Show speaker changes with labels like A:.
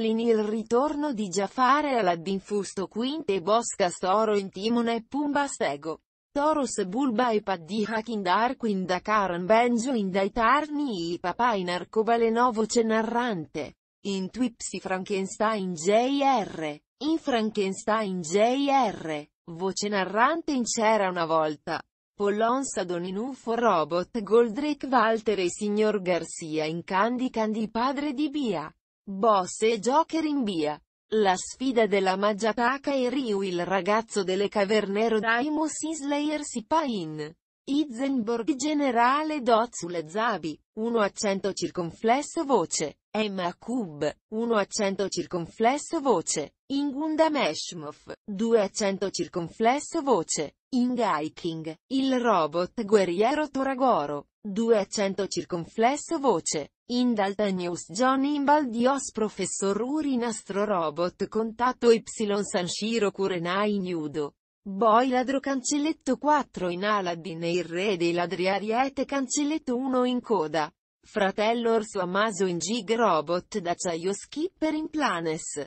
A: in il ritorno di Giafare Aladdin Fusto Quinte Bosca Storo in Timone e Pumba Stego. Toros Bulba e Paddi Hakindar Quinda Karan Benjo in Daitarni i papà in arcobaleno voce narrante. In Twipsi Frankenstein Jr. In Frankenstein Jr. Voce narrante in C'era una volta. Pollon Sadoninufo Robot Goldrake Walter e Signor Garcia in Candy Candy padre di Bia. Boss e Joker in via. La sfida della Majataka e Ryu il ragazzo delle caverne Rodaimus Slayer Sipain. Izenborg generale Dotsul Zabi, 1 accento circonflesso voce, Emma Kub, 1 accento circonflesso voce, Ingunda Meshmov, 2 accento circonflesso voce, Ingaiking, il robot guerriero Toragoro. 2 accento circonflesso voce. In Dalta News Johnny Imbaldios professor Uri Nastro Robot contatto Y San Shiro Kurenai Nudo. Boi ladro cancelletto 4 in Aladdin e il re dei ladri Ariete cancelletto 1 in coda. Fratello Orso Amaso in Gig Robot d'acciaio Skipper in Planes.